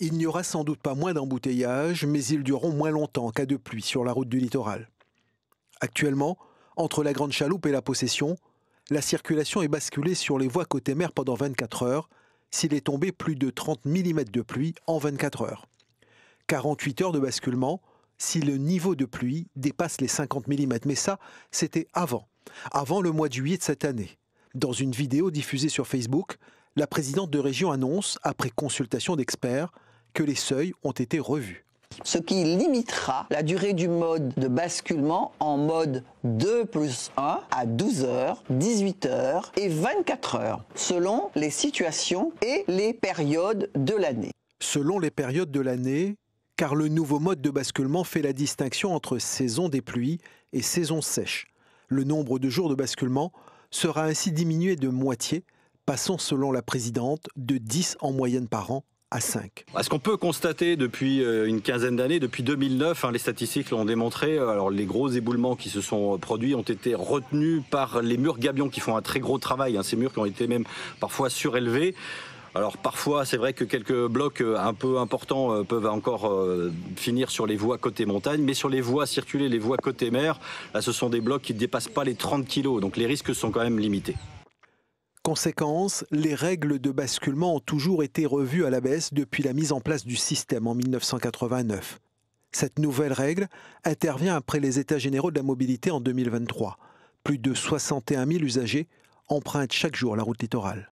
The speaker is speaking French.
Il n'y aura sans doute pas moins d'embouteillages, mais ils dureront moins longtemps qu'à de pluie sur la route du littoral. Actuellement, entre la Grande Chaloupe et la Possession, la circulation est basculée sur les voies côté mer pendant 24 heures, s'il est tombé plus de 30 mm de pluie en 24 heures. 48 heures de basculement si le niveau de pluie dépasse les 50 mm. Mais ça, c'était avant, avant le mois de juillet de cette année. Dans une vidéo diffusée sur Facebook, la présidente de région annonce, après consultation d'experts, que les seuils ont été revus ce qui limitera la durée du mode de basculement en mode 2 plus 1 à 12 heures, 18 heures et 24 heures, selon les situations et les périodes de l'année. Selon les périodes de l'année, car le nouveau mode de basculement fait la distinction entre saison des pluies et saison sèche. Le nombre de jours de basculement sera ainsi diminué de moitié, passant selon la présidente de 10 en moyenne par an à 5. Ce qu'on peut constater depuis euh, une quinzaine d'années, depuis 2009, hein, les statistiques l'ont démontré, euh, alors les gros éboulements qui se sont euh, produits ont été retenus par les murs gabions qui font un très gros travail, hein, ces murs qui ont été même parfois surélevés. Alors parfois, c'est vrai que quelques blocs un peu importants peuvent encore finir sur les voies côté montagne, mais sur les voies circulées, les voies côté mer, ce sont des blocs qui ne dépassent pas les 30 kg, donc les risques sont quand même limités conséquence, les règles de basculement ont toujours été revues à la baisse depuis la mise en place du système en 1989. Cette nouvelle règle intervient après les États généraux de la mobilité en 2023. Plus de 61 000 usagers empruntent chaque jour la route littorale.